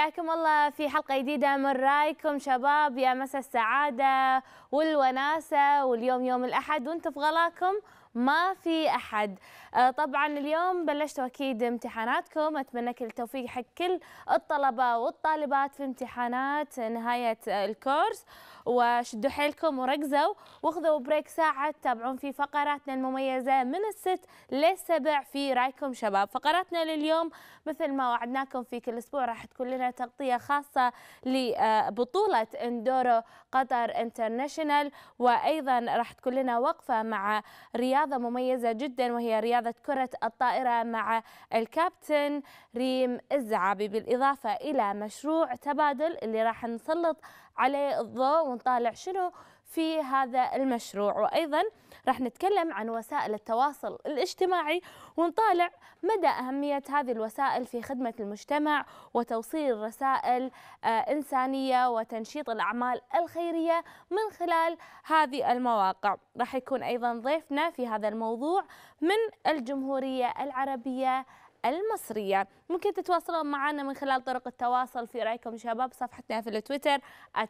حياكم الله في حلقة جديدة من رايكم شباب يا مساء السعادة والوناسة واليوم يوم الأحد وانتم في غلاكم ما في أحد آه، طبعا اليوم بلشتوا أكيد امتحاناتكم أتمنى كل التوفيق حق كل الطلبة والطالبات في امتحانات نهاية الكورس وشدوا حيلكم وركزوا واخذوا بريك ساعة تتابعون في فقراتنا المميزة من الست للسبع في رايكم شباب فقراتنا لليوم مثل ما وعدناكم في كل أسبوع راح تكون لنا تغطية خاصة لبطولة اندورو قطر انترناشنال وأيضا راح تكون لنا وقفة مع رياضة مميزة جدا وهي رياضة كرة الطائرة مع الكابتن ريم الزعابي بالإضافة إلى مشروع تبادل اللي راح نسلط عليه الضوء ونطالع شنو في هذا المشروع وأيضا راح نتكلم عن وسائل التواصل الاجتماعي ونطالع مدى أهمية هذه الوسائل في خدمة المجتمع وتوصيل رسائل آه، إنسانية وتنشيط الأعمال الخيرية من خلال هذه المواقع راح يكون أيضا ضيفنا في هذا الموضوع من الجمهورية العربية المصرية ممكن تتواصلون معنا من خلال طرق التواصل في رايكم شباب صفحتنا في التويتر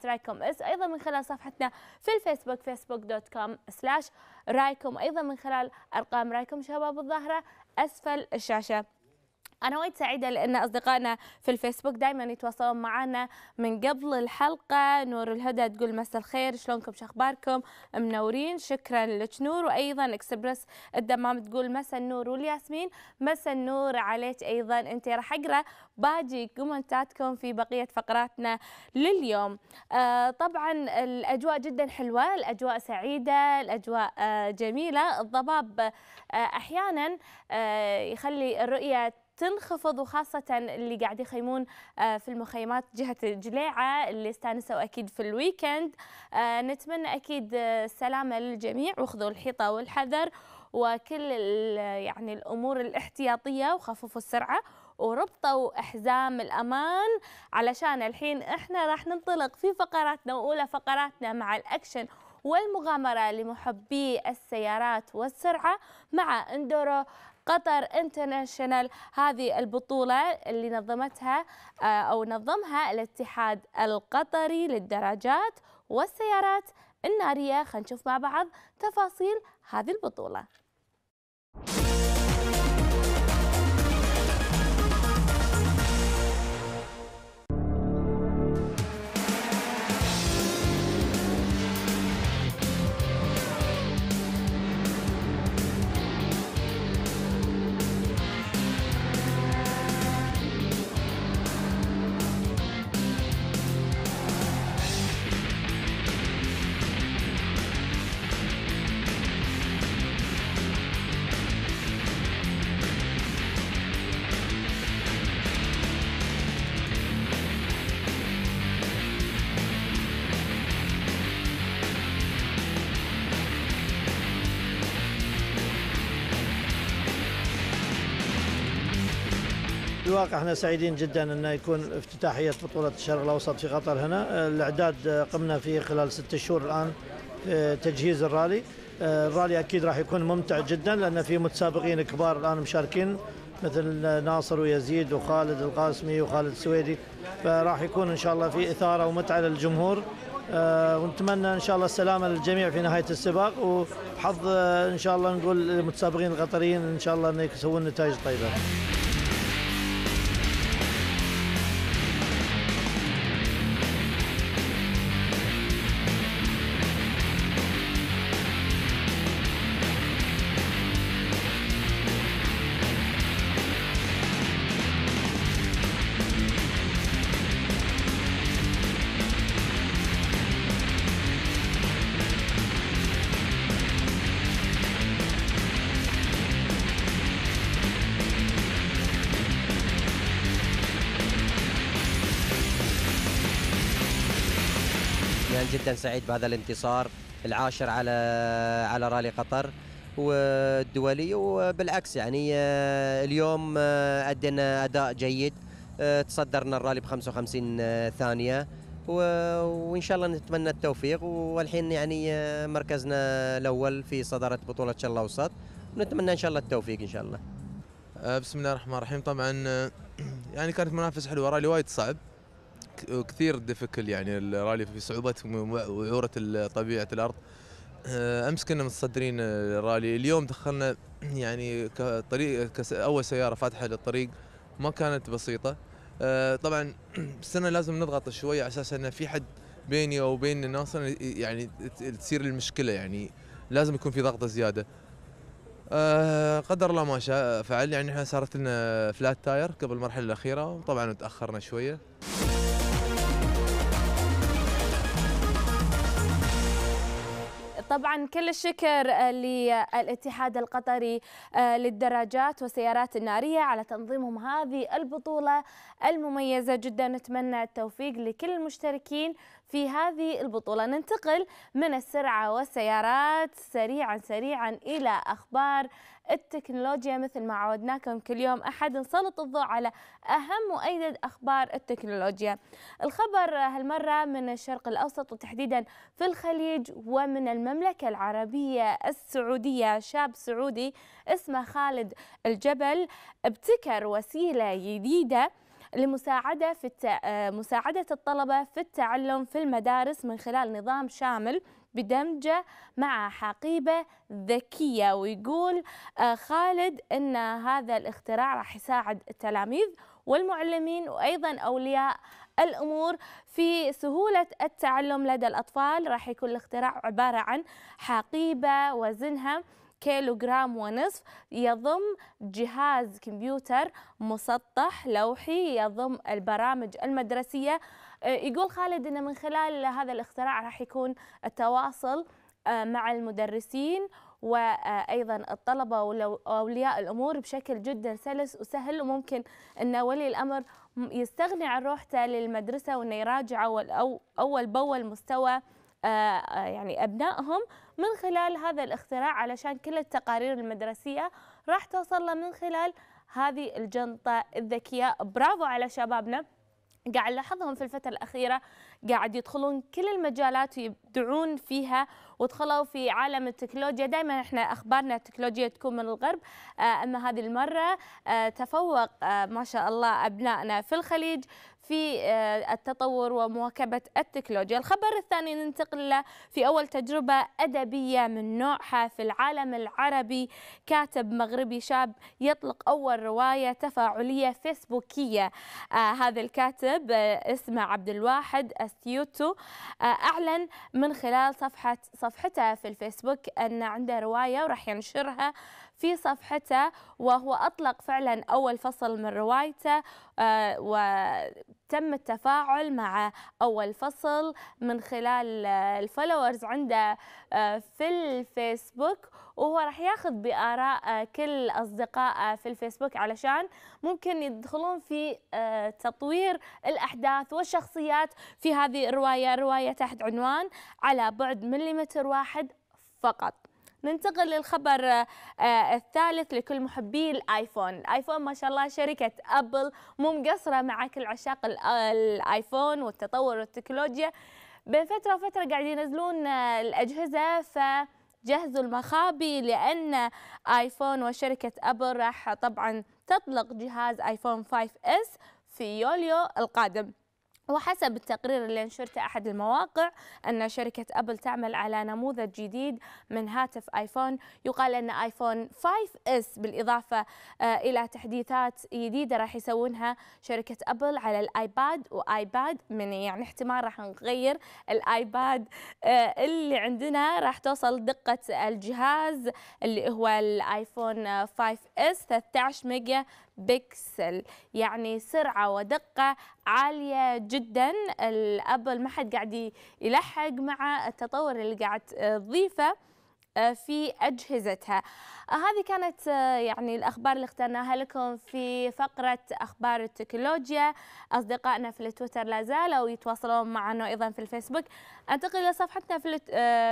@رايكم اس ايضا من خلال صفحتنا في الفيسبوك فيسبوك دوت كوم سلاش رايكم ايضا من خلال ارقام رايكم شباب الظاهرة اسفل الشاشة انا وايد سعيده لان اصدقائنا في الفيسبوك دائما يتواصلون معنا من قبل الحلقه نور الهدى تقول مساء الخير شلونكم شخباركم منورين شكرا لك نور وايضا اكسبرس الدمام تقول مساء النور والياسمين مساء النور عليك ايضا انت راح اقرا باجي كومنتاتكم في بقيه فقراتنا لليوم آه طبعا الاجواء جدا حلوه الاجواء سعيده الاجواء آه جميله الضباب آه احيانا آه يخلي الرؤيه تنخفض وخاصة اللي قاعد يخيمون آه، في المخيمات جهة الجليعة اللي استانسوا أكيد في الويكند آه، نتمنى أكيد آه، السلامة للجميع وخذوا الحيطة والحذر وكل يعني الأمور الاحتياطية وخففوا السرعة وربطوا حزام الأمان علشان الحين إحنا راح ننطلق في فقراتنا وأولى فقراتنا مع الأكشن والمغامرة لمحبي السيارات والسرعة مع اندورو قطر انترناشونال هذه البطولة اللي نظمتها آه، أو نظمها الاتحاد القطري للدراجات والسيارات النارية خلينا نشوف مع بعض تفاصيل هذه البطولة الواقع احنا سعيدين جدا ان يكون افتتاحيه بطوله الشرق الاوسط في قطر هنا الاعداد آه، قمنا فيه خلال ست شهور الان في تجهيز الرالي آه، الرالي اكيد راح يكون ممتع جدا لان في متسابقين كبار الان مشاركين مثل ناصر ويزيد وخالد القاسمي وخالد السويدي فراح يكون ان شاء الله في اثاره ومتعه للجمهور آه، ونتمنى ان شاء الله السلامه للجميع في نهايه السباق وحظ ان شاء الله نقول للمتسابقين القطريين ان شاء الله انه يسوون نتائج طيبه جدا سعيد بهذا الانتصار العاشر على على رالي قطر والدولي وبالعكس يعني آه، اليوم آه، ادينا اداء جيد آه، تصدرنا الرالي ب 55 ثانيه وان شاء الله نتمنى التوفيق والحين يعني مركزنا الاول في صداره بطوله شل الاوسط ونتمنى ان شاء الله التوفيق ان شاء الله. بسم الله الرحمن الرحيم طبعا يعني كانت منافسه حلوه رالي وايد صعب كثير ديفيكل يعني الرالي في صعوبات وعوره طبيعه الارض آه، امس كنا متصدرين آه، الرالي اليوم دخلنا يعني كطريق اول سياره فاتحه للطريق ما كانت بسيطه آه، طبعا السنه لازم نضغط شويه على اساس انه في حد بيني وبين الناس يعني تصير المشكله يعني لازم يكون في ضغط زياده أه قدر الله ما شاء فعل يعني احنا صارت لنا فلات تاير قبل المرحله الاخيره وطبعا تاخرنا شويه طبعا كل الشكر للاتحاد القطري آه، للدراجات والسيارات النارية على تنظيمهم هذه البطولة المميزة جدا نتمنى التوفيق لكل المشتركين في هذه البطولة ننتقل من السرعة والسيارات سريعا سريعا إلى أخبار التكنولوجيا مثل ما عودناكم كل يوم أحد نسلط الضوء على أهم وأيدد أخبار التكنولوجيا الخبر هالمرة من الشرق الأوسط وتحديدا في الخليج ومن المملكة العربية السعودية شاب سعودي اسمه خالد الجبل ابتكر وسيلة جديدة لمساعدة في مساعدة الطلبة في التعلم في المدارس من خلال نظام شامل بدمجة مع حقيبة ذكية ويقول آه، خالد أن هذا الاختراع راح يساعد التلاميذ والمعلمين وأيضا أولياء الأمور في سهولة التعلم لدى الأطفال راح يكون الاختراع عبارة عن حقيبة وزنها كيلوغرام ونصف يضم جهاز كمبيوتر مسطح لوحي يضم البرامج المدرسية يقول خالد انه من خلال هذا الاختراع راح يكون التواصل آه، مع المدرسين وايضا آه، الطلبه واولياء الامور بشكل جدا سلس وسهل وممكن ان ولي الامر يستغني عن روحته للمدرسه وانه يراجع اول اول باول مستوى آه، يعني ابنائهم من خلال هذا الاختراع علشان كل التقارير المدرسيه راح توصل له من خلال هذه الجنطه الذكيه برافو على شبابنا قاعد نلاحظهم في الفترة الأخيرة قاعد يدخلون كل المجالات ويبدعون فيها ودخلوا في عالم التكنولوجيا دائما احنا أخبارنا التكنولوجيا تكون من الغرب آه، أما هذه المرة آه، تفوق آه، ما شاء الله أبنائنا في الخليج في آه، التطور ومواكبة التكنولوجيا الخبر الثاني ننتقل له في أول تجربة أدبية من نوعها في العالم العربي كاتب مغربي شاب يطلق أول رواية تفاعلية فيسبوكية آه هذا الكاتب آه اسمه عبد الواحد استيوتو آه أعلن من خلال صفحة صفحته في الفيسبوك أن عنده رواية وراح ينشرها في صفحته وهو أطلق فعلا أول فصل من روايته آه، وتم التفاعل مع أول فصل من خلال آه، الفولورز عنده آه، في الفيسبوك وهو راح ياخذ بآراء كل أصدقائه في الفيسبوك علشان ممكن يدخلون في تطوير الأحداث والشخصيات في هذه الرواية رواية تحت عنوان على بعد مليمتر واحد فقط ننتقل للخبر آه، الثالث لكل محبي الايفون الايفون ما شاء الله شركة أبل مو مقصرة مع كل عشاق الايفون والتطور والتكنولوجيا بين فترة وفترة قاعدين ينزلون آه، الأجهزة ف جهزوا المخابي لأن آيفون وشركة أبل راح طبعا تطلق جهاز آيفون 5 اس في يوليو القادم وحسب التقرير اللي نشرته أحد المواقع أن شركة أبل تعمل على نموذج جديد من هاتف آيفون يقال أن آيفون 5S بالإضافة آه، إلى تحديثات جديدة راح يسوونها شركة أبل على الآيباد وآيباد مني يعني احتمال راح نغير الآيباد آه، اللي عندنا راح توصل دقة الجهاز اللي هو الآيفون 5S 13 ميجا بيكسل يعني سرعة ودقة عالية جدا الأبل ما حد قاعد يلحق مع التطور اللي قاعد تضيفه آه، في أجهزتها آه، هذه كانت آه، يعني الأخبار اللي اخترناها لكم في فقرة أخبار التكنولوجيا أصدقائنا في التويتر لا زالوا يتواصلون معنا أيضا في الفيسبوك أنتقل إلى صفحتنا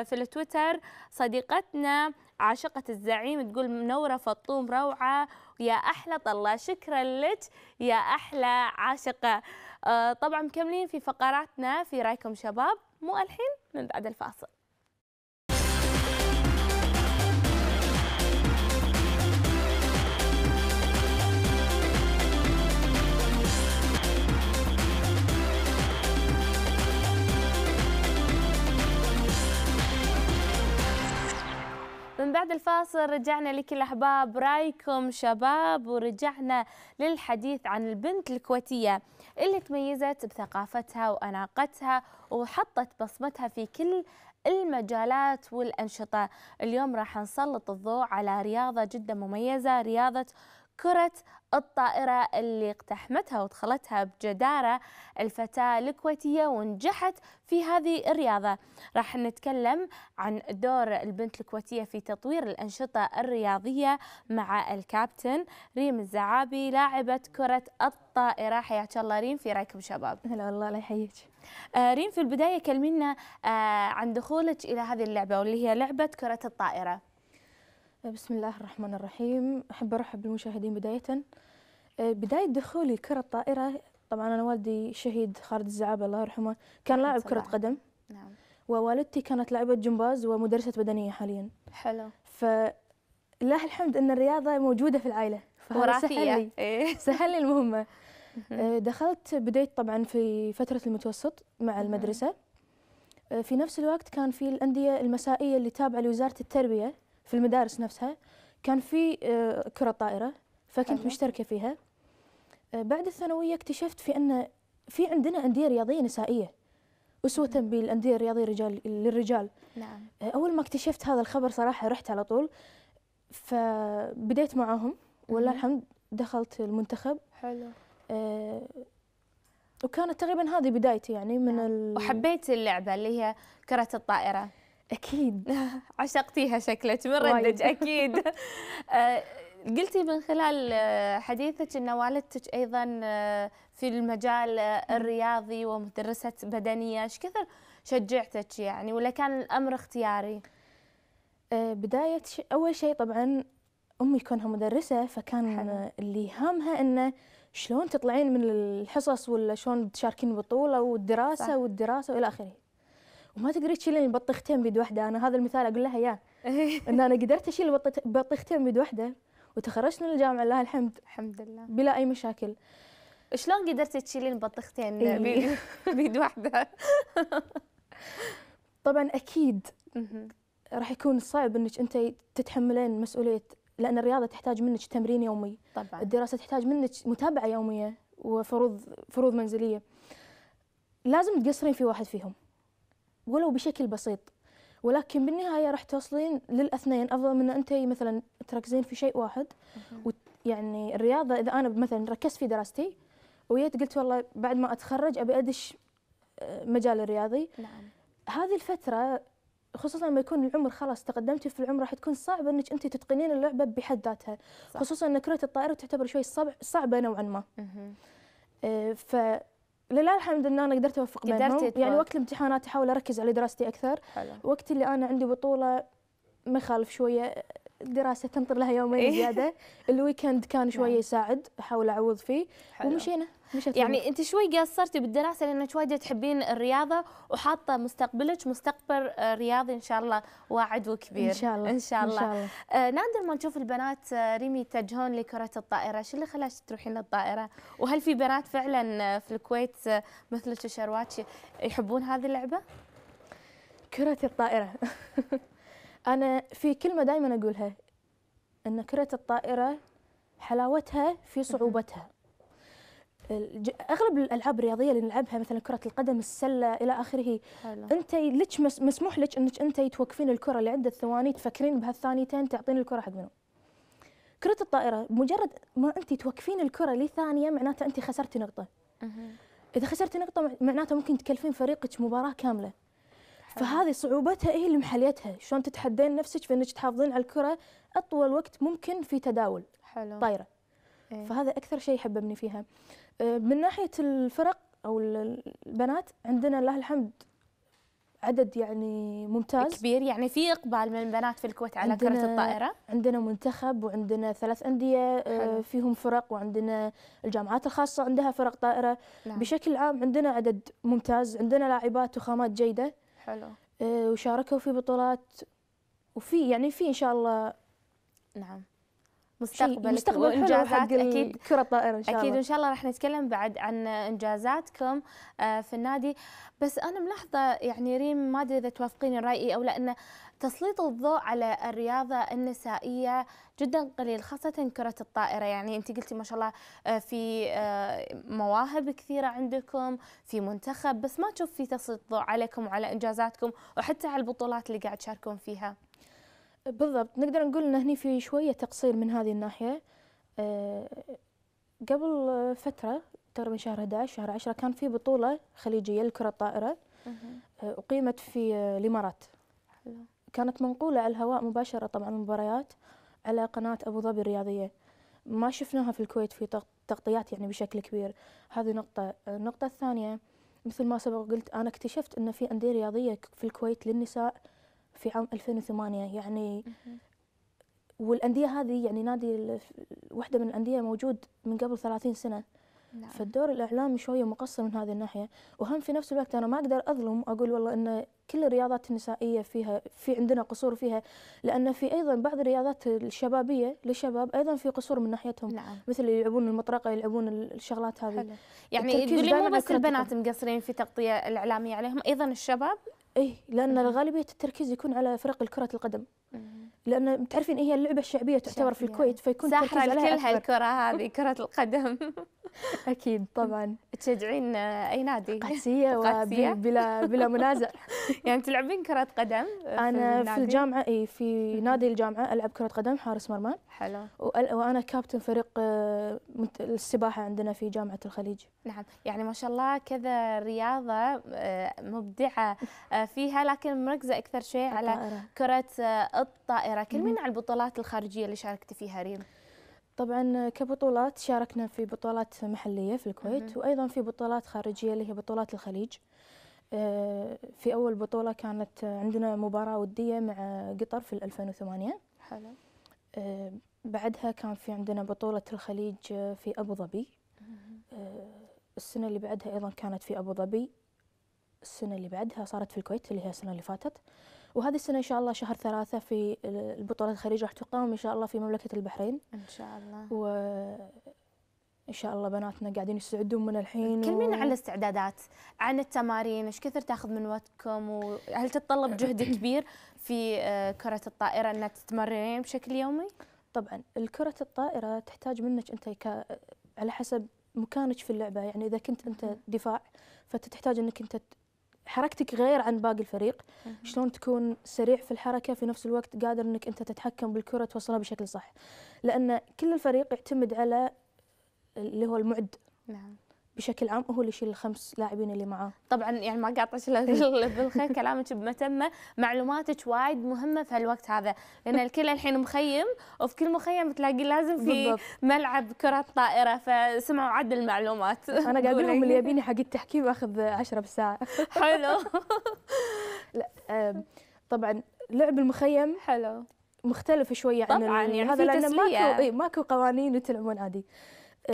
في التويتر صديقتنا عاشقة الزعيم تقول منورة فطوم روعة يا احلى طله شكرا لك يا احلى عاشقه آه، طبعا مكملين في فقراتنا في رايكم شباب مو الحين من بعد الفاصل من بعد الفاصل رجعنا لك الأحباب رايكم شباب ورجعنا للحديث عن البنت الكويتية اللي تميزت بثقافتها وأناقتها وحطت بصمتها في كل المجالات والأنشطة اليوم راح نسلط الضوء على رياضة جدا مميزة رياضة كرة الطائرة اللي اقتحمتها ودخلتها بجدارة الفتاة الكويتية ونجحت في هذه الرياضة راح نتكلم عن دور البنت الكويتية في تطوير الأنشطة الرياضية مع الكابتن ريم الزعابي لاعبة كرة الطائرة حياك الله ريم في رايكم شباب هلا والله الله يحييك آه ريم في البداية كلمينا آه عن دخولك إلى هذه اللعبة واللي هي لعبة كرة الطائرة بسم الله الرحمن الرحيم أحب أرحب بالمشاهدين بداية آه، بداية دخولي كرة الطائرة طبعا أنا والدي شهيد خالد الزعاب الله يرحمه كان لاعب كرة قدم نعم ووالدتي كانت لاعبة جمباز ومدرسة بدنية حاليا حلو فلله الحمد أن الرياضة موجودة في العائلة وراثية سهل لي إيه. المهمة آه، دخلت بديت طبعا في فترة المتوسط مع المدرسة آه، في نفس الوقت كان في الأندية المسائية اللي تابعة لوزارة التربية في المدارس نفسها كان في آه، كرة طائرة فكنت مشتركة فيها آه، بعد الثانوية اكتشفت في أن في عندنا أندية رياضية نسائية أسوة بالأندية الرياضية رجال للرجال نعم آه، أول ما اكتشفت هذا الخبر صراحة رحت على طول فبديت معاهم ولله الحمد دخلت المنتخب حلو أه وكانت تقريبا هذه بدايتي يعني من نعم. ال... وحبيت اللعبة اللي هي كرة الطائرة اكيد عشقتيها شكلك من ردك اكيد آه، قلتي من خلال آه، حديثك ان والدتك ايضا آه، في المجال الرياضي ومدرسه بدنيه ايش كثر شجعتك يعني ولا كان الامر اختياري بدايه اول شيء طبعا امي كونها مدرسه فكان حلو. اللي هامها انه شلون تطلعين من الحصص ولا شلون تشاركين بطوله والدراسه صح. والدراسه والى اخره ما تقدري تشيلين البطيختين بيد واحده انا هذا المثال اقول لها اياه ان انا قدرت اشيل البطيختين بيد واحده وتخرجت من الجامعه لله الحمد الحمد لله بلا اي مشاكل شلون قدرتي تشيلين بطيختين إيه. بيد واحده طبعا اكيد راح يكون صعب انك انت تتحملين مسؤوليه لان الرياضه تحتاج منك تمرين يومي طبعا الدراسه تحتاج منك متابعه يوميه وفروض فروض منزليه لازم تقصرين في واحد فيهم ولو بشكل بسيط ولكن بالنهاية راح توصلين للاثنين أفضل من أنت مثلا تركزين في شيء واحد يعني الرياضة إذا أنا مثلا ركزت في دراستي ويت قلت والله بعد ما أتخرج أبي أدش آه، مجال الرياضي نعم. هذه الفترة خصوصا لما يكون العمر خلاص تقدمتي في العمر راح تكون صعبة انك انت تتقنين اللعبة بحد ذاتها صح. خصوصا ان كرة الطائرة تعتبر شوي صعبة نوعا ما. مه. آه، ف لله الحمد ان انا قدرت اوفق بينهم قدرت يعني وقت الامتحانات احاول اركز على دراستي اكثر حلو. وقت اللي انا عندي بطوله ما يخالف شويه الدراسه تنطر لها يومين إيه. زياده الويكند كان شويه نعم. يساعد احاول اعوض فيه حلو. ومشينا يعني انت شوي قصرتي بالدراسه لانك وايد تحبين الرياضه وحاطه مستقبلك مستقبل رياضي ان شاء الله واعد وكبير ان شاء الله ان شاء الله, إن شاء الله. آه نادر ما نشوف البنات آه، ريمي يتجهون لكره الطائره شو اللي خلاك تروحين للطائره وهل في بنات فعلا آه، في الكويت آه، مثلك شرواتشي يحبون هذه اللعبه كره الطائره أنا في كلمة دائما أقولها أن كرة الطائرة حلاوتها في صعوبتها اغلب الالعاب الرياضيه اللي نلعبها مثلا كره القدم السله الى اخره انت لك مسموح لك انك انت توقفين الكره لعده ثواني تفكرين بهالثانيتين تعطين الكره حق منو كره الطائره مجرد ما انت توقفين الكره لثانيه معناته انت خسرتي نقطه اذا خسرتي نقطه معناته ممكن تكلفين فريقك مباراه كامله فهذه صعوبتها هي اللي محليتها شلون تتحدين نفسك في انك تحافظين على الكره اطول وقت ممكن في تداول حلو. طايره إيه؟ فهذا اكثر شيء يحببني فيها أه، من ناحيه الفرق او البنات عندنا لله الحمد عدد يعني ممتاز كبير يعني في اقبال من البنات في الكويت على كره الطائره عندنا منتخب وعندنا ثلاث انديه أه، فيهم فرق وعندنا الجامعات الخاصه عندها فرق طائره لا. نعم. بشكل عام عندنا عدد ممتاز عندنا لاعبات وخامات جيده حلو آه، وشاركوا في بطولات وفي يعني في ان شاء الله نعم مستقبل مستقبل حق اكيد كره الطائره ان شاء الله اكيد وان شاء الله راح نتكلم بعد عن انجازاتكم آه، في النادي بس انا ملاحظه يعني ريم ما ادري اذا توافقيني رايي او لا انه تسليط الضوء على الرياضه النسائيه جدا قليل خاصه كره الطائره يعني انت قلتي ما شاء الله آه، في آه، مواهب كثيره عندكم في منتخب بس ما تشوف في تسليط ضوء عليكم وعلى انجازاتكم وحتى على البطولات اللي قاعد تشاركون فيها بالضبط نقدر نقول ان هني في شويه تقصير من هذه الناحيه آه، قبل فتره تقريبا شهر 11 شهر 10 كان في بطوله خليجيه لكره الطائره آه، اقيمت في آه، الامارات كانت منقوله على الهواء مباشره طبعا المباريات على قناه ابو ظبي الرياضيه ما شفناها في الكويت في تغطيات يعني بشكل كبير هذه نقطه النقطه الثانيه مثل ما سبق قلت انا اكتشفت ان في انديه رياضيه في الكويت للنساء في عام 2008 يعني والانديه هذه يعني نادي وحده من الانديه موجود من قبل 30 سنه نعم. فالدور الاعلامي شويه مقصر من هذه الناحيه وهم في نفس الوقت انا ما اقدر اظلم اقول والله ان كل الرياضات النسائيه فيها في عندنا قصور فيها لان في ايضا بعض الرياضات الشبابيه للشباب ايضا في قصور من ناحيتهم نعم. مثل اللي يلعبون المطرقه يلعبون الشغلات هذه حلو. يعني تقولي مو بس البنات مقصرين في تغطيه الاعلاميه عليهم ايضا الشباب اي لان غالبيه التركيز يكون على فرق كره القدم لان تعرفين إيه هي اللعبه الشعبيه تعتبر في الكويت فيكون ساحره الكل الكره هذه كره القدم اكيد طبعا تشجعين اي نادي قادسيه بلا بلا منازع يعني تلعبين كره قدم في انا في, في الجامعه اي في نادي الجامعه العب كره قدم حارس مرمى حلو وانا كابتن فريق آه، السباحه عندنا في جامعه الخليج نعم يعني ما شاء الله كذا رياضه آه، مبدعه آه، فيها لكن مركزه اكثر شيء على كره الطائره كلمينا عن البطولات الخارجيه اللي شاركتي فيها ريم طبعا كبطولات شاركنا في بطولات محليه في الكويت وايضا في بطولات خارجيه اللي هي بطولات الخليج آه، في اول بطوله كانت عندنا مباراه وديه مع قطر في 2008 حلو آه، بعدها كان في عندنا بطوله الخليج في ابو ظبي آه، السنه اللي بعدها ايضا كانت في ابو ظبي السنه اللي بعدها صارت في الكويت اللي هي السنه اللي فاتت وهذه السنه ان شاء الله شهر ثلاثة في البطوله الخليج راح تقام ان شاء الله في مملكه البحرين ان شاء الله و ان شاء الله بناتنا قاعدين يستعدون من الحين كلمينا و... عن الاستعدادات عن التمارين ايش كثر تاخذ من وقتكم وهل تتطلب جهد كبير في آه، كره الطائره انك تتمرنين بشكل يومي طبعا الكره الطائره تحتاج منك انت ك... على حسب مكانك في اللعبه يعني اذا كنت انت دفاع فتحتاج انك انت حركتك غير عن باقي الفريق شلون تكون سريع في الحركه في نفس الوقت قادر انك انت تتحكم بالكره توصلها بشكل صح لان كل الفريق يعتمد على اللي هو المعد نعم بشكل عام هو اللي يشيل الخمس لاعبين اللي معاه طبعا يعني ما قاطعش إيه. بالخير كلامك بمتمه معلوماتك وايد مهمه في هالوقت هذا لان الكل الحين مخيم وفي كل مخيم تلاقي لازم في ملعب كره طائره فسمعوا عد المعلومات انا قاعد لهم اللي يبيني حق التحكيم اخذ 10 بالساعه حلو لا طبعا لعب المخيم حلو مختلف شويه عن طبعا يعني هذا لانه ماكو إيه، ماكو قوانين وتلعبون عادي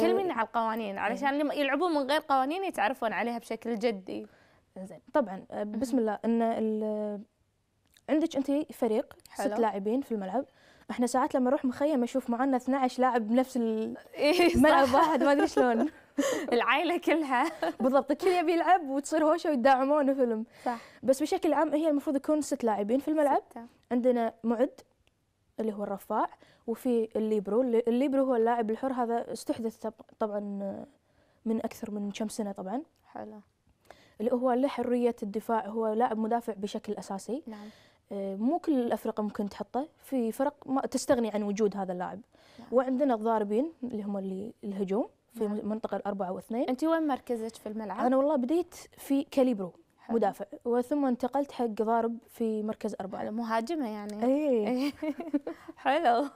كلمني آه، على القوانين إيه. علشان اللي يلعبون من غير قوانين يتعرفون عليها بشكل جدي زين طبعا آه، بسم الله ان عندك انت فريق حلو. ست لاعبين في الملعب احنا ساعات لما نروح مخيم اشوف معنا 12 لاعب بنفس الملعب إيه، واحد ما ادري شلون العائله كلها بالضبط الكل يبي يلعب وتصير هوشه ويدعمون فيلم صح بس بشكل عام هي المفروض يكون ست لاعبين في الملعب ستة. عندنا معد اللي هو الرفاع وفي الليبرو الليبرو هو اللاعب الحر هذا استحدث طبعا آه، من أكثر من كم سنة طبعا حلو اللي هو له حرية الدفاع هو لاعب مدافع بشكل أساسي نعم آه، مو كل الأفرقة ممكن تحطه في فرق ما تستغني عن وجود هذا اللاعب نعم. وعندنا الضاربين اللي هم اللي الهجوم في نعم. منطقة الأربعة واثنين أنت وين مركزك في الملعب؟ أنا والله بديت في كاليبرو مدافع وثم انتقلت حق ضارب في مركز أربعة مهاجمة يعني اي حلو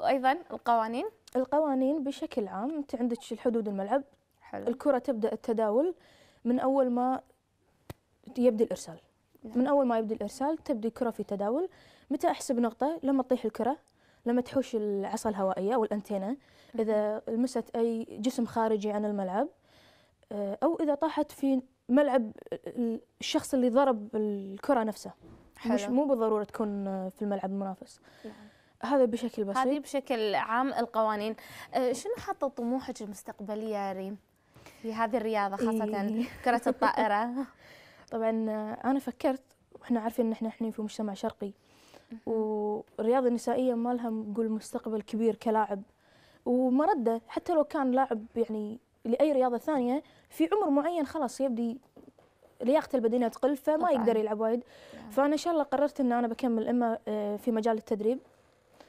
وأيضا القوانين القوانين بشكل عام أنت عندك الحدود الملعب حلو. الكرة تبدأ التداول من أول ما يبدأ الإرسال نعم. من أول ما يبدأ الإرسال تبدأ الكرة في تداول متى أحسب نقطة لما تطيح الكرة لما تحوش العصا الهوائية أو الأنتينا إذا لمست أي جسم خارجي عن الملعب آه، أو إذا طاحت في ملعب الشخص اللي ضرب الكره نفسه حلو. مش مو بالضروره تكون في الملعب المنافس نعم. هذا بشكل بسيط هذه بشكل عام القوانين أه، شنو حاطه طموحك المستقبليه يا ريم في هذه الرياضه خاصه إيه. كره الطائره طبعا أه، انا فكرت واحنا عارفين ان احنا احنا في مجتمع شرقي والرياضه النسائيه ما لها نقول مستقبل كبير كلاعب ومرده حتى لو كان لاعب يعني لاي رياضه ثانيه في عمر معين خلاص يبدي لياقته البدنيه تقل فما طبعاً. يقدر يلعب وايد نعم. فانا ان شاء الله قررت ان انا بكمل اما آه، في مجال التدريب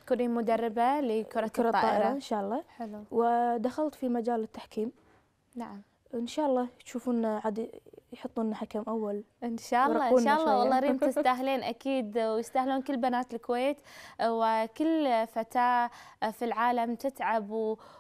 كوني مدربه لكره كرة الطائره ان شاء الله حلو ودخلت في مجال التحكيم نعم ان شاء الله تشوفون عاد يحطون حكم اول ان شاء الله ان شاء الله والله ريم تستاهلين اكيد ويستاهلون كل بنات الكويت وكل فتاه في العالم تتعب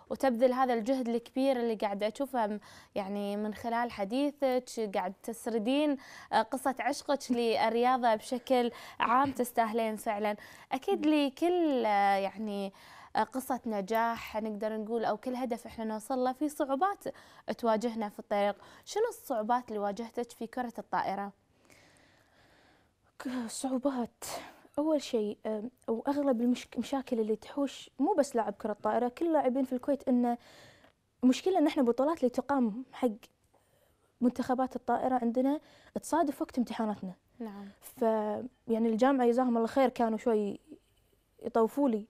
وتبذل هذا الجهد الكبير اللي قاعده اشوفه يعني من خلال حديثك قاعد تسردين آه، قصه عشقك للرياضه بشكل عام تستاهلين فعلا اكيد لكل آه، يعني قصة نجاح نقدر نقول أو كل هدف إحنا نوصل له في صعوبات تواجهنا في الطريق شنو الصعوبات اللي واجهتك في كرة الطائرة؟ صعوبات أول شيء وأغلب المشاكل اللي تحوش مو بس لاعب كرة الطائرة كل اللاعبين في الكويت إنه المشكلة إن إحنا بطولات اللي تقام حق منتخبات الطائرة عندنا تصادف وقت امتحاناتنا نعم ف يعني الجامعة جزاهم الله خير كانوا شوي يطوفوا لي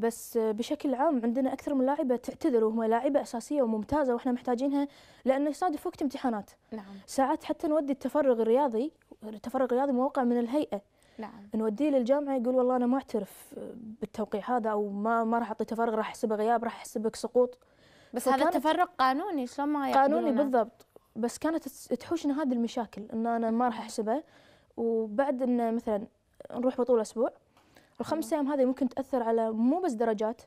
بس بشكل عام عندنا اكثر من لاعبه تعتذر وهم لاعبه اساسيه وممتازه واحنا محتاجينها لانه يصادف وقت امتحانات نعم ساعات حتى نودي التفرغ الرياضي التفرغ الرياضي موقع من الهيئه نعم نوديه للجامعه يقول والله انا ما اعترف بالتوقيع هذا او ما ما راح اعطي تفرغ راح احسبه غياب راح احسبك سقوط بس هذا التفرغ قانوني شلون ما قانوني بالضبط بس كانت تحوشنا هذه المشاكل ان انا ما راح احسبه وبعد ان مثلا نروح بطوله اسبوع والخمس آه. ايام هذه ممكن تاثر على مو بس درجات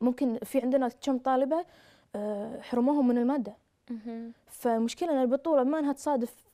ممكن في عندنا كم طالبه آه، حرموهم من الماده فمشكلة ان البطوله ما انها تصادف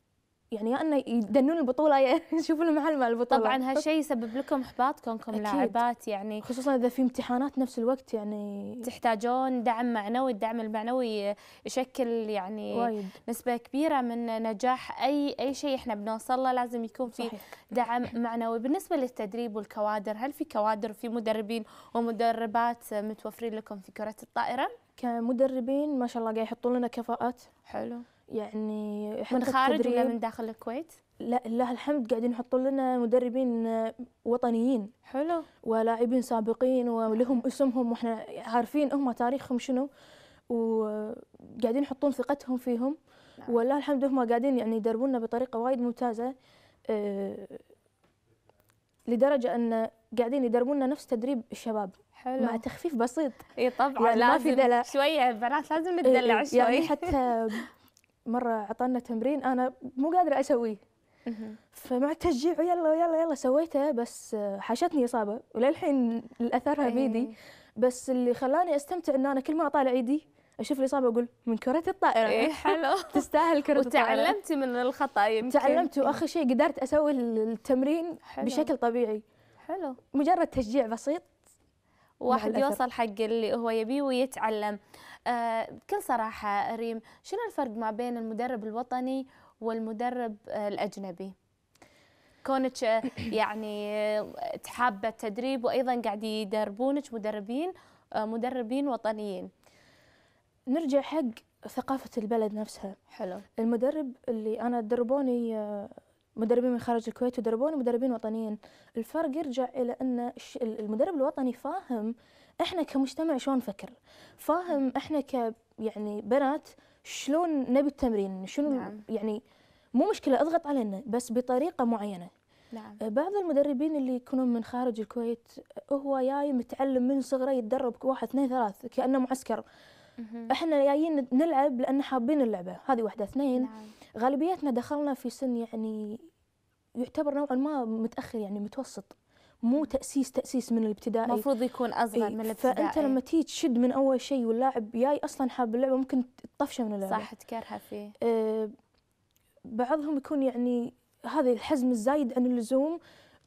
يعني يا انه يدنون البطوله يا يشوفوا لهم حل مع البطوله طبعا هالشيء يسبب لكم احباط كونكم لاعبات يعني خصوصا اذا في امتحانات نفس الوقت يعني تحتاجون دعم معنوي الدعم المعنوي يشكل يعني وايد. نسبه كبيره من نجاح اي اي شيء احنا بنوصل له لازم يكون في دعم معنوي بالنسبه للتدريب والكوادر هل في كوادر وفي مدربين ومدربات متوفرين لكم في كره الطائره كمدربين ما شاء الله قاعد يحطون لنا كفاءات حلو يعني من خارج ولا من داخل الكويت؟ لا لله الحمد قاعدين يحطون لنا مدربين آه، وطنيين حلو ولاعبين سابقين ولهم اسمهم واحنا عارفين هم تاريخهم شنو وقاعدين يحطون ثقتهم فيهم نعم. والله الحمد هم قاعدين يعني يدربونا بطريقه وايد ممتازه أه لدرجه ان قاعدين يدربونا نفس تدريب الشباب حلو مع تخفيف بسيط اي طبعا يعني لازم ما في دلع شويه بنات لازم تدلع يعني شوي يعني حتى مره عطانا تمرين انا مو قادره اسويه فمع التشجيع يلا يلا يلا سويته بس حاشتني اصابه وللحين اثرها إيه. بيدي بس اللي خلاني استمتع ان انا كل ما اطالع ايدي اشوف الاصابه اقول من كره الطائره اي حلو تستاهل كره الطائره وتعلمتي من الخطا يمكن تعلمت واخر شيء قدرت اسوي التمرين حلو. بشكل طبيعي حلو مجرد تشجيع بسيط واحد يوصل حق اللي هو يبيه ويتعلم آه، بكل صراحة ريم شنو الفرق ما بين المدرب الوطني والمدرب آه، الأجنبي؟ كونك آه، يعني تحابة التدريب وأيضا قاعد يدربونك مدربين مدربين وطنيين نرجع حق ثقافة البلد نفسها حلو المدرب اللي أنا دربوني مدربين من خارج الكويت ودربوني مدربين وطنيين الفرق يرجع إلى أن المدرب الوطني فاهم احنا كمجتمع شلون نفكر فاهم احنا ك يعني بنات شلون نبي التمرين شنو نعم. يعني مو مشكله اضغط علينا بس بطريقه معينه نعم. أه، بعض المدربين اللي يكونون من خارج الكويت هو جاي متعلم من صغره يتدرب واحد اثنين ثلاث كانه معسكر مه. احنا جايين نلعب لان حابين اللعبه هذه واحده اثنين نعم. غالبيتنا دخلنا في سن يعني يعتبر نوعا ما متاخر يعني متوسط مو تاسيس تاسيس من الابتدائي المفروض يكون اصغر إيه، من الابتدائي فانت لما تيجي تشد من اول شيء واللاعب جاي اصلا حاب اللعبه ممكن تطفشه من اللعبه صح تكرهه فيه آه بعضهم يكون يعني هذا الحزم الزايد عن اللزوم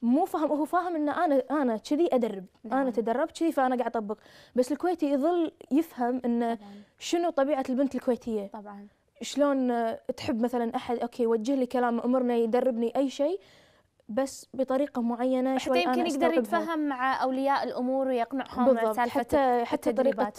مو فاهم هو فاهم ان انا انا كذي ادرب نعم. انا تدربت كذي فانا قاعد اطبق بس الكويتي يظل يفهم انه شنو طبيعه البنت الكويتيه طبعا شلون تحب مثلا احد اوكي وجه لي كلام امرنا يدربني اي شيء بس بطريقه معينه شوي حتى يمكن يقدر يتفهم مع اولياء الامور ويقنعهم بالضبط سالفه حتى حتى طريقه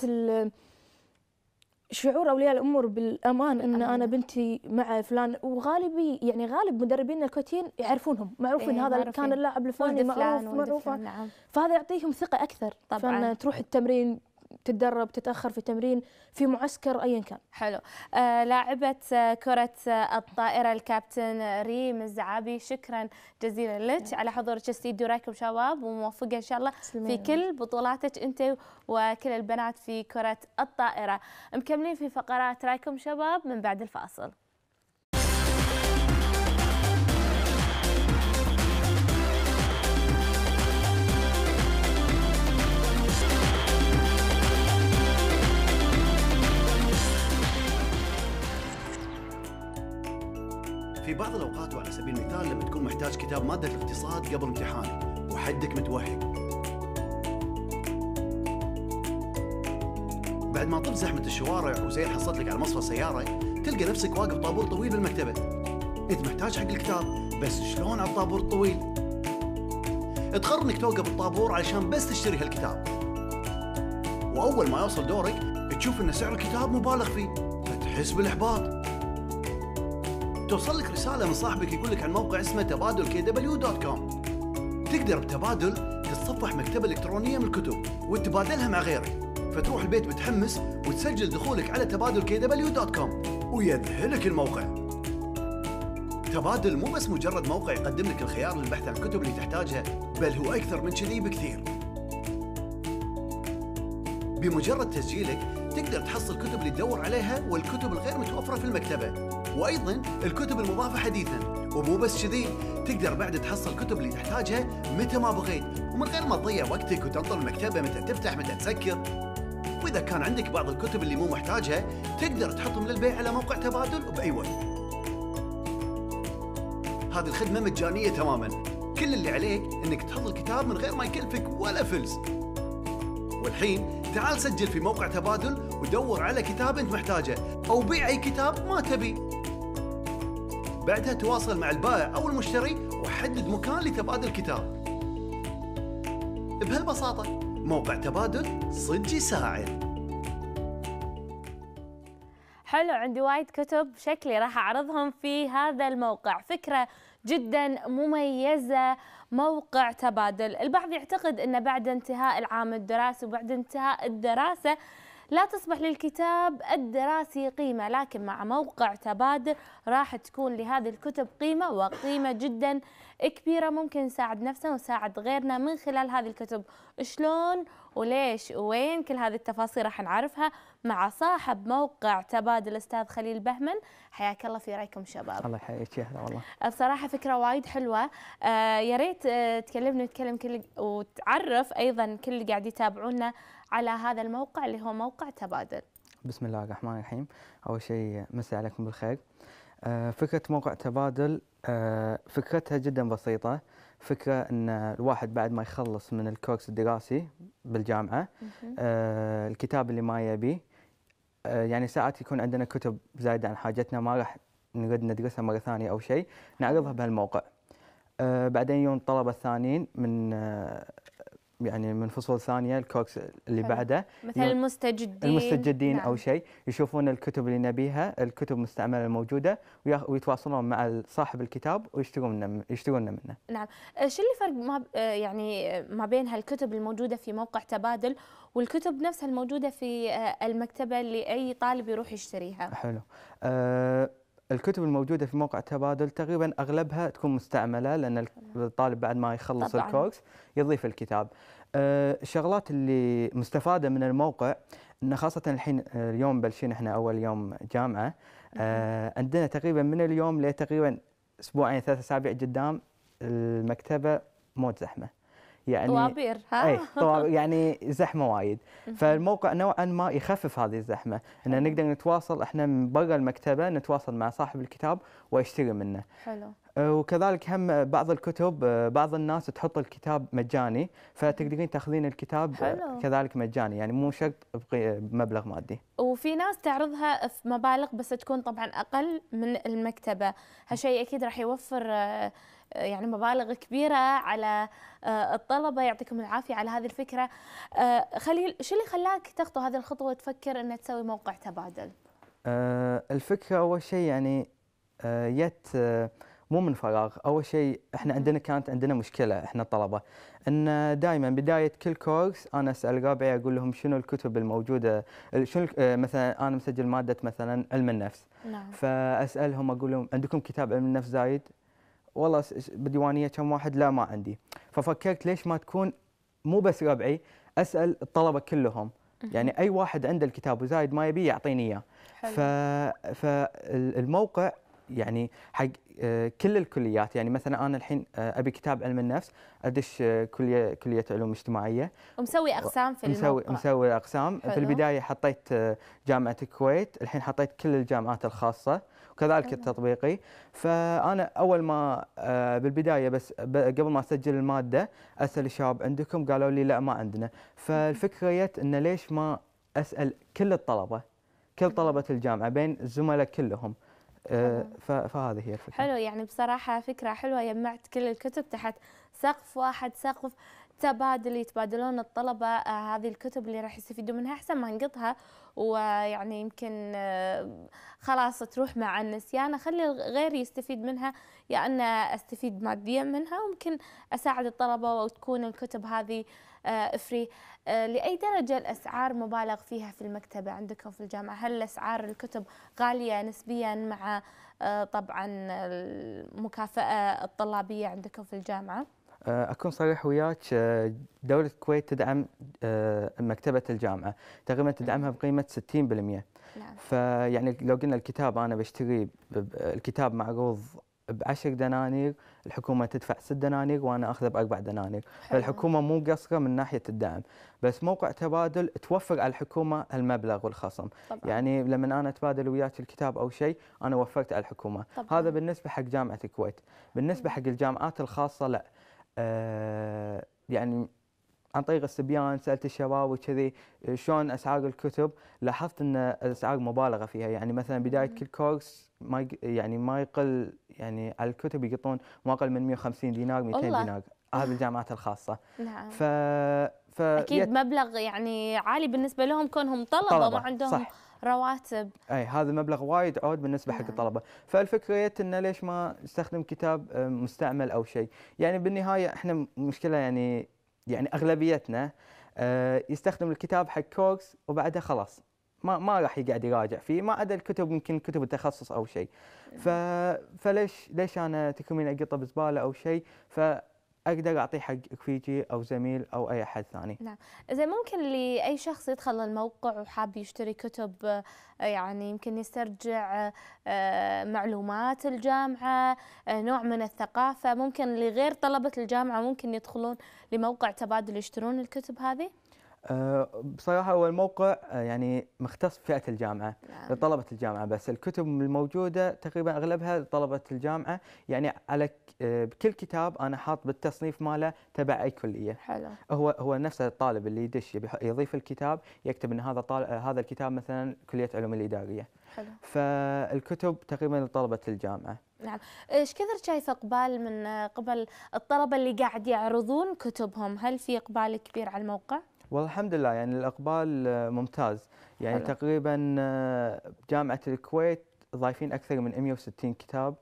شعور اولياء الامور بالامان ان انا بنتي مع فلان وغالبي يعني غالب مدربين الكويتيين يعرفونهم معروفين إيه هذا معروفين. كان اللاعب الفلاني معروف معروف نعم. فهذا يعطيهم ثقه اكثر طبعا تروح التمرين تتدرب تتاخر في تمرين في معسكر ايا كان حلو آه لاعبه آه، كره آه، الطائره الكابتن ريم الزعابي شكرا جزيلا لك نعم. على حضورك استديو رايكم شباب وموفقه ان شاء الله في كل بطولاتك انت وكل البنات في كره الطائره مكملين في فقرات رايكم شباب من بعد الفاصل في بعض الاوقات وعلى سبيل المثال لما تكون محتاج كتاب ماده الاقتصاد قبل امتحانك وحدك متوهق بعد ما طب زحمه الشوارع وزين حصلت لك على مصفى سياره تلقى نفسك واقف طابور طويل بالمكتبه انت محتاج حق الكتاب بس شلون على الطابور الطويل تقرر انك توقف الطابور علشان بس تشتري هالكتاب واول ما يوصل دورك تشوف ان سعر الكتاب مبالغ فيه فتحس بالاحباط توصلك رسالة من صاحبك يقول لك عن موقع اسمه تبادل كي دبليو دوت كوم تقدر بتبادل تتصفح مكتبة إلكترونية من الكتب وتبادلها مع غيرك فتروح البيت متحمس وتسجل دخولك على تبادل كي دبليو دوت كوم ويذهلك الموقع تبادل مو بس مجرد موقع يقدم لك الخيار للبحث عن الكتب اللي تحتاجها بل هو أكثر من كذي بكثير بمجرد تسجيلك تقدر تحصل الكتب اللي تدور عليها والكتب الغير متوفرة في المكتبة وايضا الكتب المضافه حديثا ومو بس كذي تقدر بعد تحصل الكتب اللي تحتاجها متى ما بغيت ومن غير ما تضيع وقتك وتنطر المكتبه متى تفتح متى تسكر واذا كان عندك بعض الكتب اللي مو محتاجها تقدر تحطهم للبيع على موقع تبادل وباي وقت هذه الخدمه مجانيه تماما كل اللي عليك انك تحط الكتاب من غير ما يكلفك ولا فلس والحين تعال سجل في موقع تبادل ودور على كتاب انت محتاجه او بيع اي كتاب ما تبي بعدها تواصل مع البائع أو المشتري وحدد مكان لتبادل كتاب بهالبساطة موقع تبادل صدق يساعد حلو عندي وايد كتب شكلي راح أعرضهم في هذا الموقع فكرة جدا مميزة موقع تبادل البعض يعتقد أن بعد انتهاء العام الدراسي وبعد انتهاء الدراسة لا تصبح للكتاب الدراسي قيمة لكن مع موقع تبادل راح تكون لهذه الكتب قيمة وقيمة جدا كبيرة ممكن نساعد نفسنا ونساعد غيرنا من خلال هذه الكتب شلون وليش وين كل هذه التفاصيل راح نعرفها مع صاحب موقع تبادل الاستاذ خليل بهمن حياك الله في رايكم شباب الله يحييك يا هلا والله بصراحه فكره وايد حلوه آه يا ريت آه تكلمنا نتكلم كل وتعرف ايضا كل اللي قاعد يتابعونا على هذا الموقع اللي هو موقع تبادل بسم الله الرحمن الرحيم أول شيء مسي عليكم بالخير آه، فكرة موقع تبادل آه، فكرتها جدا بسيطة فكرة أن الواحد بعد ما يخلص من الكورس الدراسي بالجامعة آه، الكتاب اللي ما يبيه يعني ساعات يكون عندنا كتب زايدة عن حاجتنا ما راح نرد ندرسها مرة ثانية أو شيء نعرضها بهالموقع بعدين يوم الطلبة الثانيين من يعني من فصول ثانيه الكورس اللي بعده مثلا المستجدين المستجدين نعم. او شيء يشوفون الكتب اللي نبيها الكتب المستعمله الموجوده ويتواصلون مع صاحب الكتاب ويشترون يشترون منه نعم آه، شو اللي فرق ما آه، يعني آه، ما بين هالكتب الموجوده في موقع تبادل والكتب نفسها الموجوده في المكتبه اللي اي طالب يروح يشتريها حلو أه الكتب الموجوده في موقع تبادل تقريبا اغلبها تكون مستعمله لان الطالب بعد ما يخلص طبعاً. الكورس يضيف الكتاب. أه، الشغلات اللي مستفاده من الموقع انه خاصه الحين أه، اليوم بلشين احنا اول يوم جامعه أه، عندنا تقريبا من اليوم لتقريبا اسبوعين ثلاث اسابيع قدام المكتبه موت زحمه. يعني طوابير ها اي طوابير يعني زحمه وايد فالموقع نوعا ما يخفف هذه الزحمه ان نقدر نتواصل احنا من برا المكتبه نتواصل مع صاحب الكتاب واشتري منه حلو أه، وكذلك هم بعض الكتب أه، بعض الناس تحط الكتاب مجاني فتقدرين تاخذين الكتاب أه، حلو. كذلك مجاني يعني مو شرط بمبلغ مادي وفي ناس تعرضها في مبالغ بس تكون طبعا اقل من المكتبه هالشيء اكيد راح يوفر يعني مبالغ كبيرة على آه، الطلبة يعطيكم العافية على هذه الفكرة آه، خليل شو اللي خلاك تخطو هذه الخطوة وتفكر أن تسوي موقع تبادل؟ آه، الفكرة أول شيء يعني جت مو من فراغ اول شيء احنا عندنا كانت عندنا مشكله احنا الطلبه ان دائما بدايه كل كورس انا اسال رابعي اقول لهم شنو الكتب الموجوده شنو مثلا انا مسجل ماده مثلا علم النفس نعم. فاسالهم اقول لهم عندكم كتاب علم النفس زايد والله بديوانيه كم واحد لا ما عندي ففكرت ليش ما تكون مو بس ربعي اسال الطلبه كلهم يعني اي واحد عنده الكتاب وزايد ما يبيه يعطيني اياه ف... فالموقع يعني حق آه، كل الكليات يعني مثلا انا الحين آه، ابي كتاب علم النفس ادش آه، كليه كليه علوم اجتماعيه ومسوي اقسام في الموقع مسوي مسوي اقسام حلو. في البدايه حطيت جامعه الكويت الحين حطيت كل الجامعات الخاصه كذلك التطبيقي فانا اول ما آه، بالبدايه بس قبل ما اسجل الماده اسال الشباب عندكم قالوا لي لا ما عندنا فالفكره جت انه ليش ما اسال كل الطلبه كل طلبه الجامعه بين الزملاء كلهم آه، فهذه هي الفكره حلو يعني بصراحه فكره حلوه جمعت كل الكتب تحت سقف واحد سقف تبادل يتبادلون الطلبة آه، هذه الكتب اللي راح يستفيدوا منها أحسن ما نقطها ويعني يمكن آه، خلاص تروح مع النسيان أخلي الغير يستفيد منها يا يعني أن أستفيد ماديا منها وممكن أساعد الطلبة وتكون الكتب هذه فري آه، لأي درجة الأسعار مبالغ فيها في المكتبة عندكم في الجامعة هل أسعار الكتب غالية نسبيا مع طبعا المكافأة الطلابية عندكم في الجامعة؟ آه، أكون صريح وياك آه، دولة الكويت تدعم آه، مكتبة الجامعة تقريبا تدعمها بقيمة 60% نعم. فيعني لو قلنا الكتاب أنا بشتري الكتاب معروض ب 10 دنانير الحكومه تدفع 6 دنانير وانا اخذه ب 4 دنانير فالحكومه مو قصره من ناحيه الدعم بس موقع تبادل توفر على الحكومه المبلغ والخصم طبعا. يعني لما انا اتبادل وياك الكتاب او شيء انا وفرت على الحكومه طبعا. هذا بالنسبه حق جامعه الكويت بالنسبه حق الجامعات الخاصه لا آه، يعني عن طريق الصبيان سالت الشباب وكذي آه، شلون اسعار الكتب لاحظت ان الاسعار مبالغه فيها يعني مثلا بدايه كل كورس ما يعني ما يقل يعني على الكتب يقطون ما اقل من 150 دينار 200 الله. دينار هذه الجامعات الخاصه نعم ف... ف... اكيد يت... مبلغ يعني عالي بالنسبه لهم كونهم طلبه, طلبة. ما عندهم صح. رواتب اي هذا مبلغ وايد عود بالنسبه حق نعم. الطلبه فالفكره انه ليش ما استخدم كتاب آه، مستعمل او شيء يعني بالنهايه احنا مشكله يعني يعني اغلبيتنا آه، يستخدم الكتاب حق كورس وبعدها خلاص ما ما راح يقعد يراجع فيه ما عدا الكتب يمكن كتب التخصص او شيء نعم. ف... فليش ليش انا تكمين اقطه بزباله او شيء ف اقدر اعطيه حق رفيقي او زميل او اي احد ثاني. نعم، اذا ممكن لاي شخص يدخل الموقع وحاب يشتري كتب آه، يعني يمكن يسترجع آه، معلومات الجامعه، آه، نوع من الثقافه، ممكن لغير طلبه الجامعه ممكن يدخلون لموقع تبادل يشترون الكتب هذه؟ آه، بصراحة هو الموقع آه، يعني مختص بفئة الجامعة نعم. لطلبة الجامعة بس الكتب الموجودة تقريبا أغلبها لطلبة الجامعة يعني على آه، بكل كتاب أنا حاط بالتصنيف ماله تبع أي كلية حلو. هو هو نفسه الطالب اللي يدش يضيف الكتاب يكتب أن هذا هذا الكتاب مثلا كلية علوم الإدارية حلو. فالكتب تقريبا لطلبة الجامعة نعم ايش كثر شايف اقبال من قبل الطلبه اللي قاعد يعرضون كتبهم هل في اقبال كبير على الموقع والحمد لله يعني الاقبال آه، ممتاز يعني حلو. تقريبا آه، جامعه الكويت ضايفين اكثر من 160 كتاب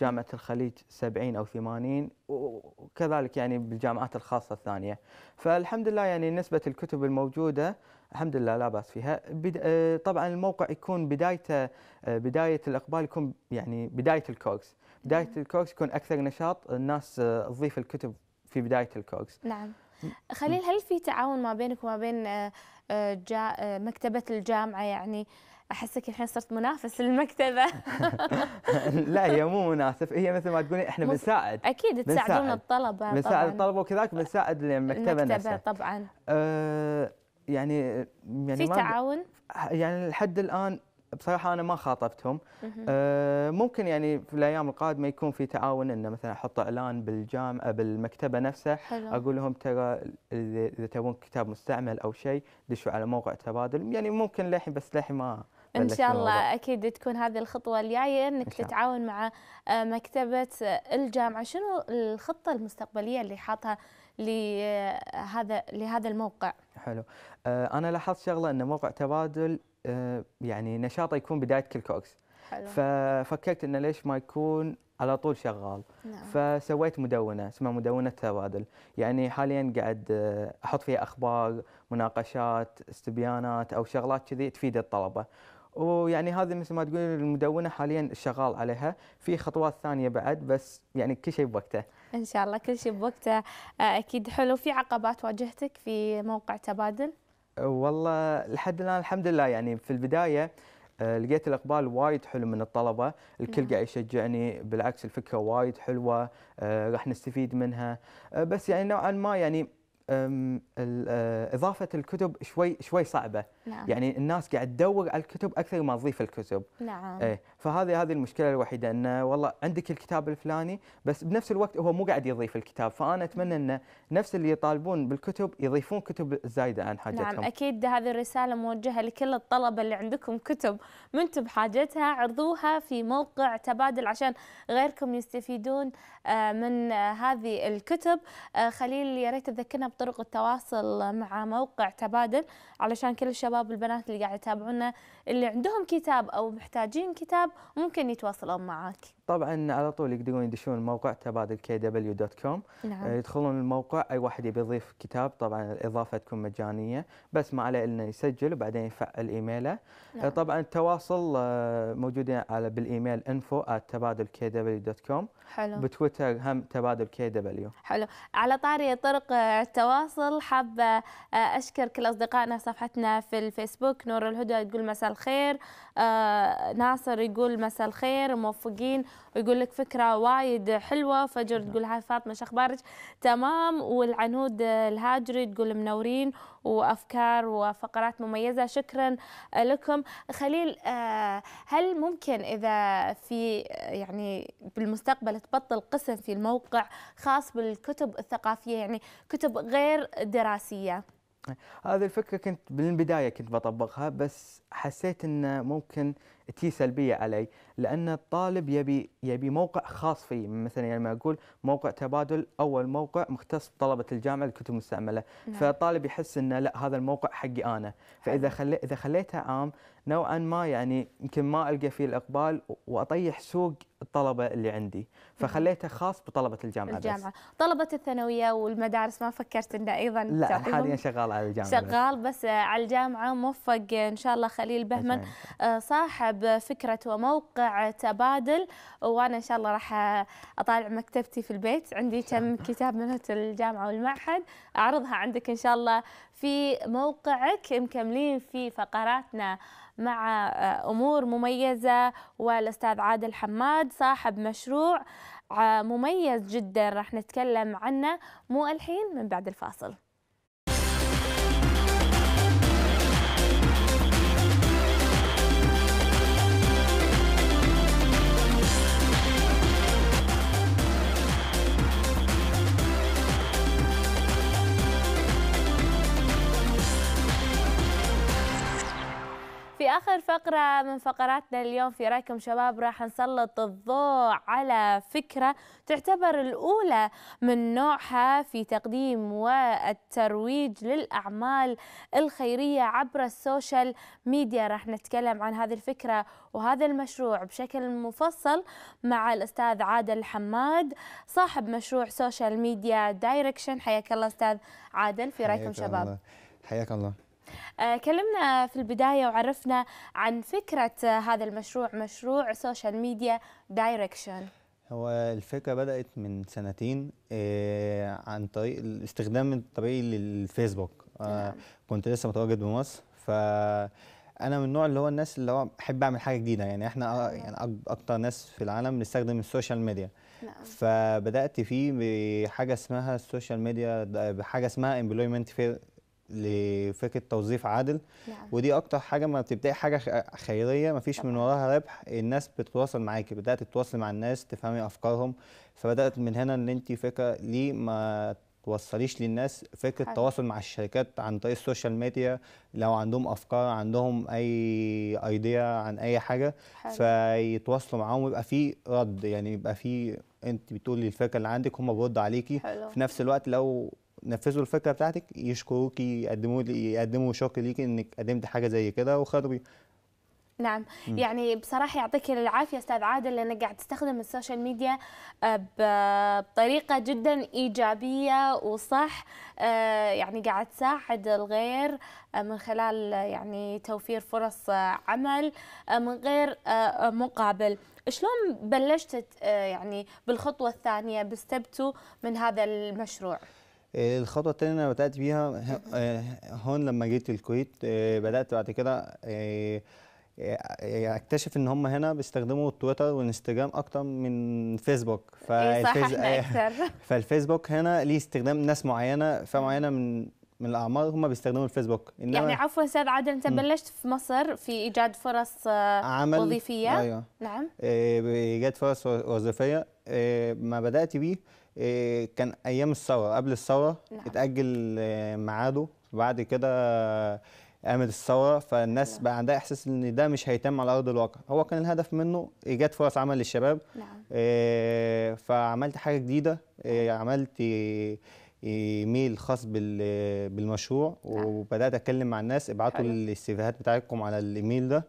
جامعة الخليج 70 أو 80 وكذلك يعني بالجامعات الخاصة الثانية فالحمد لله يعني نسبة الكتب الموجودة الحمد لله لا بأس فيها آه، طبعا الموقع يكون بدايته بداية الإقبال يكون يعني بداية الكورس بداية الكورس يكون أكثر نشاط الناس تضيف الكتب في بداية الكورس نعم خليل هل في تعاون ما بينك وما بين آه، آه، آه، مكتبة الجامعة يعني احسك الحين صرت منافس للمكتبه لا هي مو منافس هي مثل ما تقولين احنا بنساعد اكيد تساعدون الطلبه بنساعد الطلبه وكذاك بنساعد المكتبه نفسها طبعا أه يعني يعني في تعاون يعني لحد الان بصراحه انا ما خاطبتهم آه، ممكن يعني في الايام القادمه يكون في تعاون انه مثلا احط اعلان بالجامعه بالمكتبه نفسها حلو. اقول لهم ترى اذا تبون كتاب مستعمل او شيء دشوا على موقع تبادل يعني ممكن للحين بس للحين ما ان شاء الله اكيد تكون هذه الخطوه الجايه انك تتعاون مع آه، مكتبه آه، الجامعه شنو الخطه المستقبليه اللي حاطها لهذا لهذا الموقع حلو انا لاحظت شغله ان موقع تبادل آه، يعني نشاطه يكون بدايه كل كوكس حلو. ففكرت انه ليش ما يكون على طول شغال نعم. فسويت مدونه اسمها مدونه تبادل يعني حاليا قاعد آه، احط فيها اخبار مناقشات استبيانات او شغلات كذي تفيد الطلبه ويعني هذه مثل ما تقول المدونه حاليا شغال عليها في خطوات ثانيه بعد بس يعني كل شيء بوقته ان شاء الله كل شيء بوقته آه، اكيد حلو في عقبات واجهتك في موقع تبادل والله لحد الان الحمد لله يعني في البدايه آه، لقيت الاقبال وايد حلو من الطلبه، الكل نعم. قاعد يشجعني بالعكس الفكره وايد حلوه آه، راح نستفيد منها آه، بس يعني نوعا ما يعني اضافه الكتب شوي شوي صعبه. نعم. يعني الناس قاعد تدور على الكتب اكثر ما تضيف الكتب نعم ايه فهذه هذه المشكله الوحيده انه والله عندك الكتاب الفلاني بس بنفس الوقت هو مو قاعد يضيف الكتاب فانا اتمنى انه نفس اللي يطالبون بالكتب يضيفون كتب زايده عن حاجتهم نعم اكيد هذه الرساله موجهه لكل الطلبه اللي عندكم كتب ما انتم بحاجتها عرضوها في موقع تبادل عشان غيركم يستفيدون آه، من هذه الكتب آه، خليل يا ريت تذكرنا بطرق التواصل مع موقع تبادل علشان كل الشباب الشباب والبنات اللي قاعد يتابعونا اللي عندهم كتاب او محتاجين كتاب ممكن يتواصلون معك طبعا على طول يقدرون يدشون موقع تبادل كي دبليو دوت كوم نعم. آه، يدخلون الموقع اي واحد يبي يضيف كتاب طبعا الاضافه تكون مجانيه بس ما عليه الا يسجل وبعدين يفعل ايميله آه، نعم. طبعا التواصل آه، موجودين على بالايميل انفو تبادل كي دبليو دوت كوم حلو بتويتر هم تبادل كي دبليو حلو على طاري طرق التواصل حابه اشكر كل اصدقائنا صفحتنا في الفيسبوك نور الهدى تقول مساء الخير ناصر يقول مساء الخير موفقين ويقول لك فكره وايد حلوه فجر تقول هاي فاطمه شخبارك تمام والعنود الهاجري تقول منورين وافكار وفقرات مميزه شكرا لكم خليل آه، هل ممكن اذا في يعني بالمستقبل تبطل قسم في الموقع خاص بالكتب الثقافيه يعني كتب غير دراسيه هذه الفكره كنت بالبدايه كنت بطبقها بس حسيت انه ممكن تي سلبيه علي لان الطالب يبي يبي موقع خاص فيه مثلا يعني ما اقول موقع تبادل اول موقع مختص بطلبه الجامعه الكتب المستعمله نعم. فالطالب يحس انه لا هذا الموقع حقي انا فاذا خلي اذا خليتها عام نوعا ما يعني يمكن ما القى فيه الاقبال واطيح سوق الطلبه اللي عندي فخليته خاص بطلبه الجامعه الجامعه بس. طلبه الثانويه والمدارس ما فكرت انه ايضا لا حاليا شغال على الجامعه شغال بس, بس على الجامعه موفق ان شاء الله خليل بهمن آه، صاحب فكره وموقع تبادل وانا ان شاء الله راح اطالع مكتبتي في البيت عندي كم كتاب من الجامعه والمعهد اعرضها عندك ان شاء الله في موقعك مكملين في فقراتنا مع آه، امور مميزه والاستاذ عادل حماد صاحب مشروع آه، مميز جدا راح نتكلم عنه مو الحين من بعد الفاصل آخر فقرة من فقراتنا اليوم في رأيكم شباب راح نسلط الضوء على فكرة تعتبر الأولى من نوعها في تقديم والترويج للأعمال الخيرية عبر السوشيال ميديا راح نتكلم عن هذه الفكرة وهذا المشروع بشكل مفصل مع الأستاذ عادل حماد صاحب مشروع سوشيال ميديا دايركشن حياك الله أستاذ عادل في رأيكم شباب الله. حياك الله آه، كلمنا في البداية وعرفنا عن فكرة آه، هذا المشروع مشروع سوشيال ميديا دايركشن هو الفكرة بدأت من سنتين آه، عن طريق الاستخدام الطبيعي للفيسبوك نعم. كنت لسه متواجد بمصر ف انا من النوع اللي هو الناس اللي هو بحب اعمل حاجه جديده يعني احنا نعم. يعني اكتر ناس في العالم بنستخدم السوشيال ميديا نعم. فبدات فيه بحاجه اسمها السوشيال ميديا بحاجه اسمها امبلويمنت لفكره توظيف عادل نعم. ودي اكتر حاجه ما بتبداي حاجه خيريه ما فيش من وراها ربح الناس بتتواصل معاكي بدات تتواصل مع الناس تفهمي افكارهم فبدات من هنا ان انت فكره ليه ما توصليش للناس فكره التواصل مع الشركات عن طريق السوشيال ميديا لو عندهم افكار عندهم اي ايديا عن اي حاجه حلو. فيتواصلوا معاهم ويبقى في رد يعني يبقى في انت بتقولي الفكره اللي عندك هم بيردوا عليكي حلو. في نفس الوقت لو نفذوا الفكره بتاعتك يشكروكي يقدموا يقدموا شكر ليكي انك قدمت حاجه زي كده وخدوا نعم م. يعني بصراحة يعطيك العافية أستاذ عادل لأنك قاعد تستخدم السوشيال ميديا آه، بطريقة جدا إيجابية وصح آه، يعني قاعد تساعد الغير آه، من خلال يعني توفير فرص عمل من غير مقابل شلون بلشت يعني بالخطوة الثانية بستبتوا من هذا المشروع؟ الخطوة الثانيه أنا بدأت بيها آه، هون لما جيت الكويت آه، بدأت بعد كده آه، اكتشف ان هم هنا بيستخدموا تويتر وانستجرام اكتر من فيسبوك فالفيز... إيه فالفيسبوك هنا ليه استخدام ناس معينه فئه معينه من من الاعمار هم بيستخدموا الفيسبوك إنما يعني عفوا استاذ عادل انت بلشت في مصر في ايجاد فرص عمل وظيفيه ايوه نعم ايجاد فرص وظيفيه ما بدات بيه آه، كان ايام الثوره قبل الثوره نعم. اتاجل آه، ميعاده وبعد كده قامت الثوره فالناس نعم. بقى عندها احساس ان ده مش هيتم على ارض الواقع هو كان الهدف منه ايجاد فرص عمل للشباب نعم. آه فعملت حاجه جديده آه نعم. عملت آه، ايميل خاص بالمشروع نعم. وبدات اتكلم مع الناس ابعتوا السيفيهات بتاعتكم على الايميل ده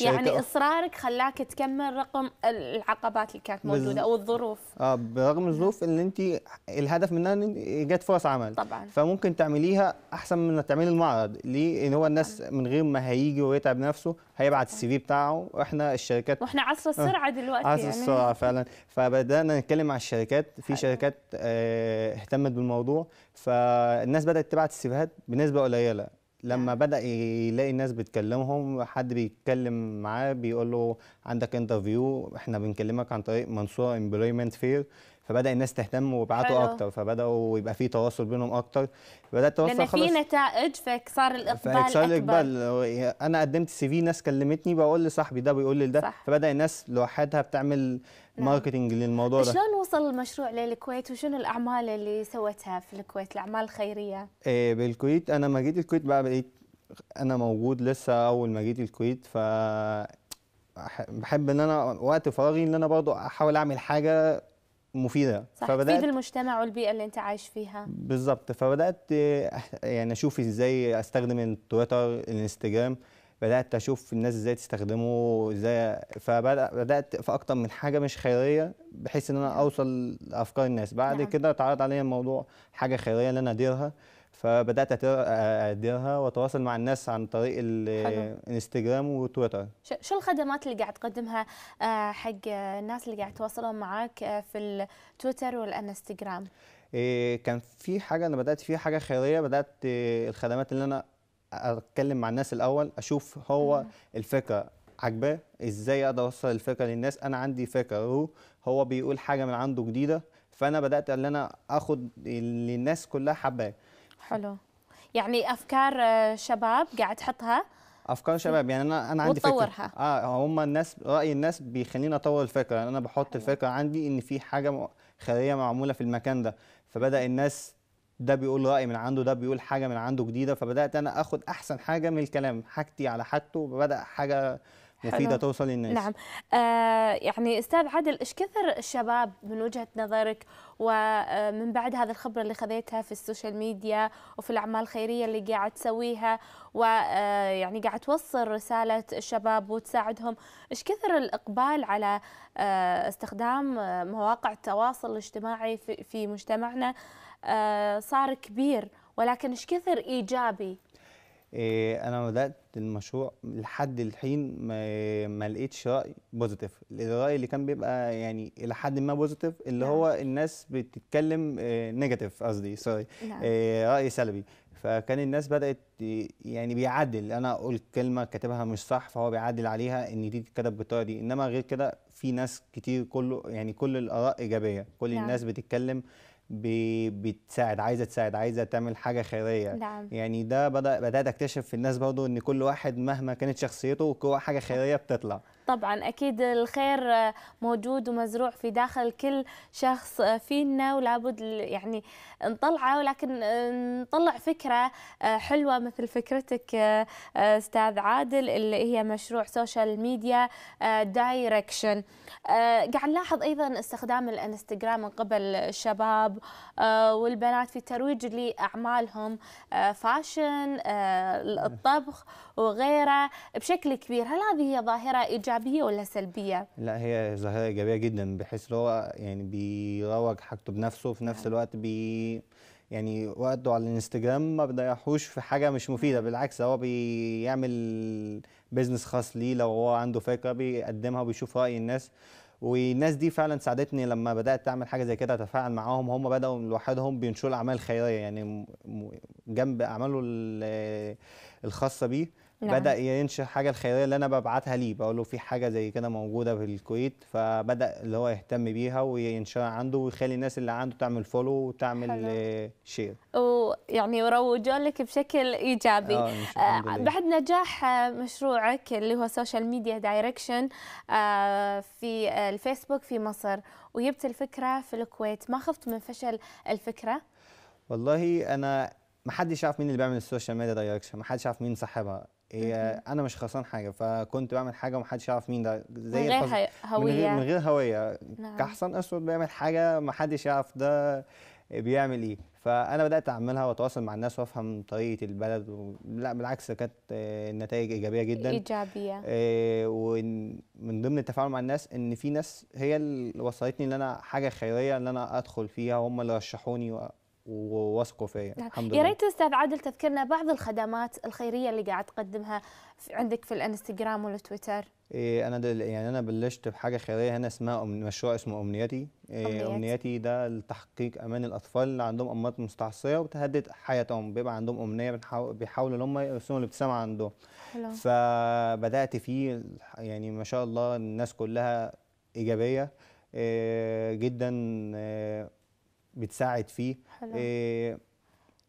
يعني اصرارك خلاك تكمل رقم العقبات اللي كانت موجوده او الظروف اه برغم الظروف نعم. اللي انت الهدف منها ان جت فرص عمل طبعا فممكن تعمليها احسن من تعملي المعرض ليه ان هو الناس من غير ما هيجي ويتعب نفسه هيبعت السي في بتاعه واحنا الشركات واحنا عصر آه. السرعه آه دلوقتي عصر يعني السرعه فعلا فبدانا نتكلم مع الشركات في حلو. شركات آه، اهتمت بالموضوع فالناس بدات تبعت السيفيهات بنسبه قليله لما نعم. بدا يلاقي ناس بتكلمهم حد بيتكلم معاه بيقول له عندك انترفيو احنا بنكلمك عن طريق منصوره امبلويمنت فير فبدا الناس تهتم ويبعتوا اكتر فبداوا يبقى في تواصل بينهم اكتر بدا التواصل لان في نتائج فصار الاقبال صار الاقبال انا قدمت سي في ناس كلمتني بقول لصاحبي ده بيقول لي ده فبدا الناس لوحدها بتعمل نعم. ماركتنج للموضوع ده شلون وصل المشروع للكويت وشنو الاعمال اللي سوتها في الكويت الاعمال الخيريه إيه بالكويت انا ما جيت الكويت بقى بقيت انا موجود لسه اول ما جيت الكويت ف بحب ان انا وقت فراغي ان انا برضو احاول اعمل حاجه مفيده صح فبدات تفيد المجتمع والبيئه اللي انت عايش فيها بالظبط فبدات يعني اشوف ازاي استخدم التويتر الانستجرام بدات اشوف الناس ازاي تستخدمه ازاي فبدات في اكتر من حاجه مش خيريه بحيث ان انا نعم. اوصل لافكار الناس بعد نعم. كده اتعرض عليا الموضوع حاجه خيريه اللي انا اديرها فبدات اديرها واتواصل مع الناس عن طريق الانستغرام وتويتر شو الخدمات اللي قاعد تقدمها آه، حق الناس اللي قاعد يتواصلون معك آه، في التويتر والانستغرام إيه، كان في حاجه انا بدات فيها حاجه خيريه بدات آه، الخدمات اللي انا اتكلم مع الناس الاول اشوف هو الفكره عجبة ازاي اقدر اوصل الفكره للناس انا عندي فكره هو هو بيقول حاجه من عنده جديده فانا بدات ان انا اخد اللي الناس كلها حباه حلو يعني افكار آه، شباب قاعد تحطها افكار شباب يعني انا انا عندي وتطورها. فكره اه هم الناس راي الناس بيخليني اطور الفكره يعني انا بحط الفكره عندي ان في حاجه خيريه معموله في المكان ده فبدا الناس ده بيقول راي من عنده ده بيقول حاجه من عنده جديده فبدات انا اخد احسن حاجه من الكلام حاجتي على حاجته بدا حاجه مفيده توصل للناس نعم آه يعني استاذ عادل ايش كثر الشباب من وجهه نظرك ومن آه، بعد هذه الخبره اللي خذيتها في السوشيال ميديا وفي الاعمال الخيريه اللي قاعد تسويها ويعني آه، قاعد توصل رساله الشباب وتساعدهم ايش كثر الاقبال على آه، استخدام مواقع التواصل الاجتماعي في مجتمعنا صار كبير ولكن ايش كثر ايجابي إيه، انا بدات للمشروع لحد الحين ما, ما لقيتش راي بوزيتيف الراي اللي كان بيبقى يعني الى حد ما بوزيتيف اللي نعم. هو الناس بتتكلم نيجاتيف آه، قصدي سوري نعم. آه، راي سلبي فكان الناس بدات يعني بيعدل انا قلت كلمه كاتبها مش صح فهو بيعدل عليها ان دي اتكتبت بالطريقه دي انما غير كده في ناس كتير كله يعني كل الاراء ايجابيه كل نعم. الناس بتتكلم بتساعد عايزه تساعد عايزه تعمل حاجه خيريه نعم. يعني ده بدا بدات اكتشف في الناس برضو ان كل واحد مهما كانت شخصيته وكل حاجه خيريه بتطلع طبعا أكيد الخير موجود ومزروع في داخل كل شخص فينا ولابد يعني نطلعه ولكن نطلع فكرة حلوة مثل فكرتك أستاذ عادل اللي هي مشروع سوشيال ميديا دايركشن قاعد نلاحظ أيضا استخدام الانستغرام من قبل الشباب والبنات في الترويج لأعمالهم فاشن الطبخ وغيره بشكل كبير هل هذه هي ظاهرة إيجابية إيجابية ولا سلبية؟ لا هي ظاهرة إيجابية جدا بحيث هو يعني بيروج حاجته بنفسه في نفس نعم. الوقت بي يعني وقته على الانستجرام ما بيضيعهوش في حاجه مش مفيده بالعكس هو بيعمل بيزنس خاص ليه لو هو عنده فكره بيقدمها وبيشوف راي الناس والناس دي فعلا ساعدتني لما بدات اعمل حاجه زي كده اتفاعل معاهم هم بداوا لوحدهم بينشروا اعمال خيريه يعني جنب اعماله الخاصه بيه نعم. بدا ينشر حاجه الخيريه اللي انا ببعتها ليه بقول له في حاجه زي كده موجوده في الكويت فبدا اللي هو يهتم بيها وينشرها عنده ويخلي الناس اللي عنده تعمل فولو وتعمل شير ويعني وروجوا لك آه، بشكل ايجابي آه بعد نجاح آه، مشروعك اللي هو سوشيال ميديا دايركشن في الفيسبوك في مصر وجبت الفكره في الكويت ما خفت من فشل الفكره والله انا ما حدش يعرف مين اللي بيعمل السوشيال ميديا دايركشن ما حدش يعرف مين صاحبها هي انا مش خسران حاجه فكنت بعمل حاجه ومحدش يعرف مين ده زي من غير هويه من غير هويه نعم. اسود بيعمل حاجه محدش يعرف ده بيعمل ايه فانا بدات اعملها واتواصل مع الناس وافهم طريقه البلد و... لا بالعكس كانت النتائج آه، ايجابيه جدا ايجابيه إيه ومن ضمن التفاعل مع الناس ان في ناس هي اللي وصلتني ان انا حاجه خيريه ان انا ادخل فيها هم اللي رشحوني ووثقوا فيا نعم. الحمد لله يا ريت استاذ عادل تذكرنا بعض الخدمات الخيريه اللي قاعد تقدمها عندك في الانستغرام والتويتر إيه انا دل يعني انا بلشت بحاجه خيريه هنا اسمها أم... مشروع اسمه امنيتي إيه امنيتي ده لتحقيق امان الاطفال اللي عندهم امراض مستعصيه وتهدد حياتهم بيبقى عندهم امنيه بنحاول بيحاولوا ان هم يرسموا الابتسامه عندهم حلو. فبدات فيه يعني ما شاء الله الناس كلها ايجابيه إيه جدا إيه بتساعد فيه حلو. إيه،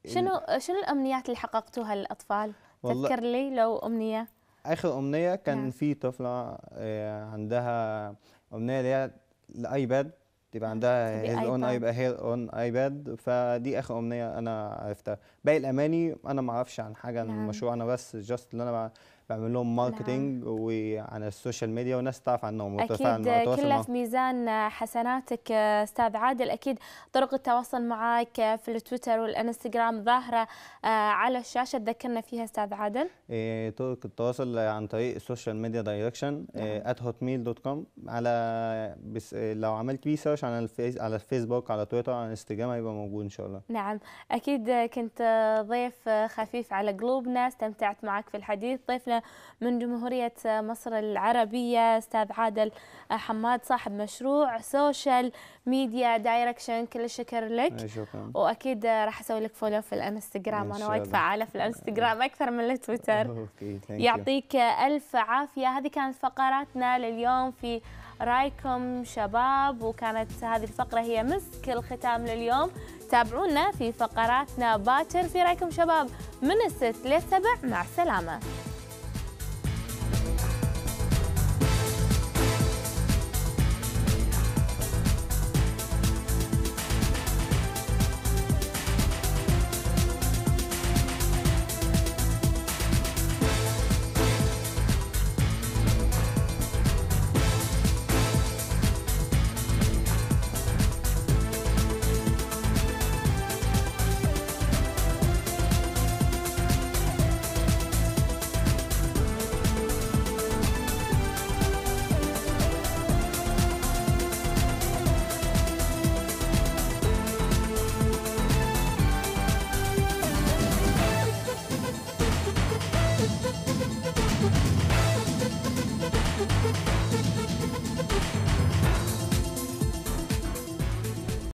شنو شنو الامنيات اللي حققتوها للاطفال تذكر لي لو امنيه اخر امنيه كان نعم. في طفله إيه، عندها امنيه اللي هي الايباد تبقى نعم. عندها هير اون ايباد هير اون ايباد فدي اخر امنيه انا عرفتها باقي الاماني انا ما اعرفش عن حاجه عن نعم. المشروع انا بس جاست اللي انا بعمل لهم ماركتينج نعم. وعلى السوشيال ميديا والناس تعرف عنهم اكيد كلها في ميزان حسناتك استاذ عادل اكيد طرق التواصل معك في التويتر والانستغرام ظاهره آه، على الشاشه تذكرنا فيها استاذ عادل إيه طرق التواصل عن طريق السوشيال ميديا دايركشن هوت ميل دوت كوم على بس إيه، لو عملت ريسيرش على الفيس على الفيسبوك على تويتر على انستغرام هيبقى موجود ان شاء الله نعم اكيد كنت ضيف خفيف على قلوبنا استمتعت معك في الحديث ضيفنا من جمهورية مصر العربية أستاذ عادل حماد صاحب مشروع سوشيال ميديا دايركشن كل الشكر لك شكرا وأكيد راح أسوي لك فولو في الانستغرام أنا وايد فعالة في الانستغرام أكثر من التويتر يعطيك ألف عافية هذه كانت فقراتنا لليوم في رايكم شباب وكانت هذه الفقرة هي مسك الختام لليوم تابعونا في فقراتنا باكر في رايكم شباب من الست للسبع مع السلامة